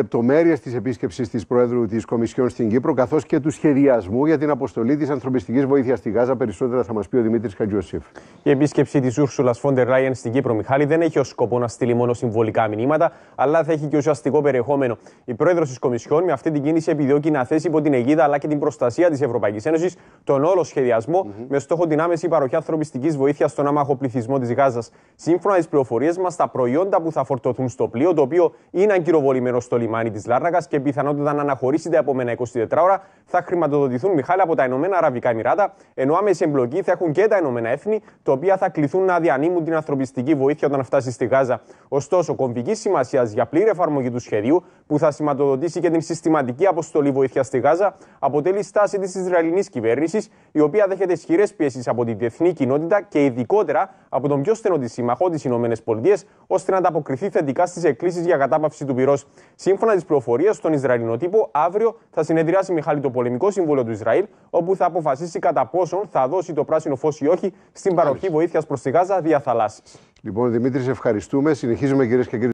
λεπτομέρειες της επίσκεψης της Προέδρου της Κομισιόν στην Κύπρο, καθώς και του σχεδιασμού για την αποστολή της ανθρωπιστικής βοήθειας στη Γάζα. Περισσότερα θα μας πει ο Δημήτρης Χατζιωσήφ. Η επίσκεψη της Ούρσουλας Φόντερ Ράιεν στην Κύπρο, Μιχάλη, δεν έχει ως σκοπό να στείλει μόνο συμβολικά μηνύματα, αλλά θα έχει και ουσιαστικό περιεχόμενο. Η Πρόεδρος της Κομισιόν με αυτή την κίνηση επιδιώκει να θέσει υπό την αιγίδα αλλά και την προστασία της Ευρωπαϊκής Ένωσης τον όλο σχεδιασμό mm -hmm. με στόχο την άμεση παροχή ανθρωπιστικής βοήθειας στον άμαχο πληθυσμό της Γάζας. Σύμφωνα με τις πληροφορίες μας, τα προϊόντα που θα φορτωθούν στο πλοίο, το οποίο είναι αγκυροβολημένο στο λιμάνι της Λάρνακας και πιθανότητα να αναχωρήσει τα επόμενα 24 ώρα θα χρηματοδοτηθούν Μιχάλη από τα Ηνωμένα Αραβικά Εμμυράτα, ενώ άμεση εμπλοκή θα έχουν και τα Ηνωμένα Έθνη, τα οποία θα κληθούν να διανύμουν την ανθρωπιστική βοήθεια όταν φτάσει στη Γάζα. Ωστόσο, κομβική σημασία για πλήρη εφαρμογή του σχεδίου, που θα σηματοδοτήσει και την συστηματική αποστολή βοήθεια στη Γάζα, αποτελεί στάση της Ισραηλινής κυβέρνησης, η οποία δέχεται ισχυρές πιέσεις από την διεθνή κοινότητα και ειδικότερα από τον πιο στενό τη σύμμαχο, τις ΗΠΑ, ώστε να ανταποκριθεί θετικά στις εκκλήσεις για κατάπαυση του πυρός. Σύμφωνα τη πληροφορία στον Ισραηλινό τύπο, αύριο θα συνεδριάσει Μιχάλη το Πολεμικό Συμβούλιο του Ισραήλ, όπου θα αποφασίσει κατά πόσον θα δώσει το πράσινο φως ή όχι στην παροχή βοήθειας προς τη Γάζα δια θαλάσσης. Λοιπόν, Δημήτρη, ευχαριστούμε. Συνεχίζουμε κυρίες και κύριοι.